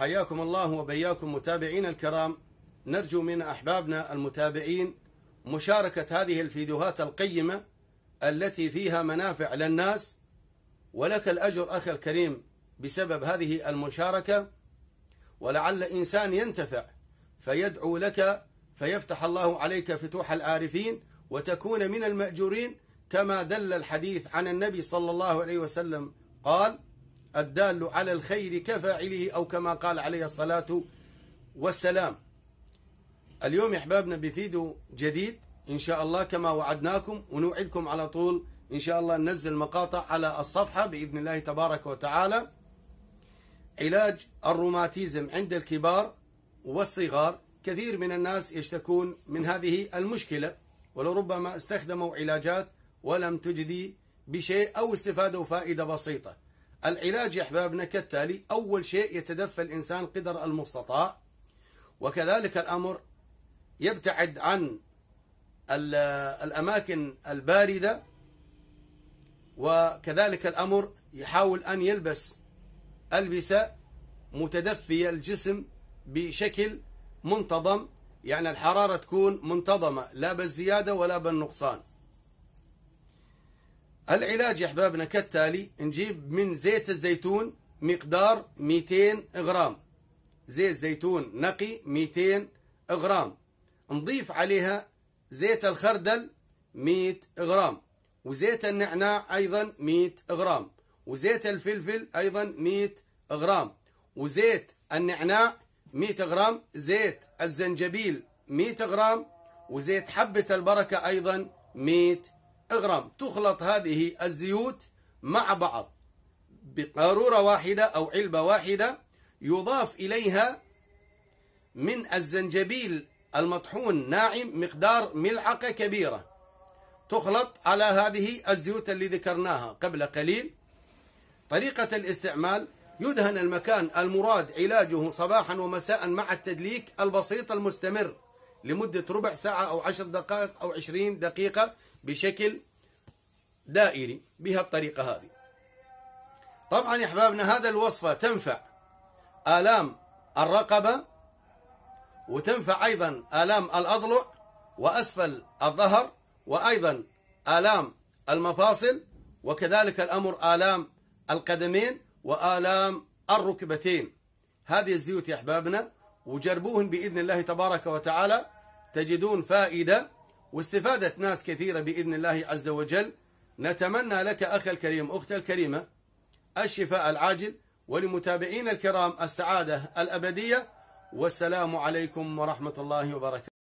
حياكم الله وبياكم متابعين الكرام نرجو من أحبابنا المتابعين مشاركة هذه الفيديوهات القيمة التي فيها منافع للناس ولك الأجر أخي الكريم بسبب هذه المشاركة ولعل إنسان ينتفع فيدعو لك فيفتح الله عليك فتوح العارفين وتكون من المأجورين كما دل الحديث عن النبي صلى الله عليه وسلم قال الدال على الخير كفاعله أو كما قال عليه الصلاة والسلام اليوم احبابنا بفيديو جديد ان شاء الله كما وعدناكم ونوعدكم على طول ان شاء الله ننزل مقاطع على الصفحه باذن الله تبارك وتعالى علاج الروماتيزم عند الكبار والصغار كثير من الناس يشتكون من هذه المشكله ولربما استخدموا علاجات ولم تجدي بشيء او استفادوا فائده بسيطه العلاج يا أحبابنا كالتالي أول شيء يتدفى الإنسان قدر المستطاع وكذلك الأمر يبتعد عن الأماكن الباردة وكذلك الأمر يحاول أن يلبس ألبسة متدفية الجسم بشكل منتظم يعني الحرارة تكون منتظمة لا بالزيادة ولا بالنقصان العلاج يا احبابنا كالتالي نجيب من زيت الزيتون مقدار 200 غرام زيت زيتون نقي 200 غرام نضيف عليها زيت الخردل 100 غرام وزيت النعناع أيضا 100 غرام وزيت الفلفل أيضا 100 غرام وزيت النعناع 100 غرام زيت الزنجبيل 100 غرام وزيت حبة البركة أيضا 100 غرام غرام تخلط هذه الزيوت مع بعض بقارورة واحدة أو علبة واحدة يضاف إليها من الزنجبيل المطحون ناعم مقدار ملعقة كبيرة تخلط على هذه الزيوت اللي ذكرناها قبل قليل طريقة الاستعمال يدهن المكان المراد علاجه صباحا ومساء مع التدليك البسيط المستمر لمدة ربع ساعة أو عشر دقائق أو عشرين دقيقة بشكل دائري بها الطريقة هذه طبعا يا أحبابنا هذا الوصفة تنفع آلام الرقبة وتنفع أيضا آلام الأضلع وأسفل الظهر وأيضا آلام المفاصل وكذلك الأمر آلام القدمين وآلام الركبتين هذه الزيوت يا أحبابنا وجربوهن بإذن الله تبارك وتعالى تجدون فائدة واستفادة ناس كثيرة بإذن الله عز وجل نتمنى لك أخي الكريم أختي الكريمة الشفاء العاجل ولمتابعين الكرام السعادة الأبدية والسلام عليكم ورحمة الله وبركاته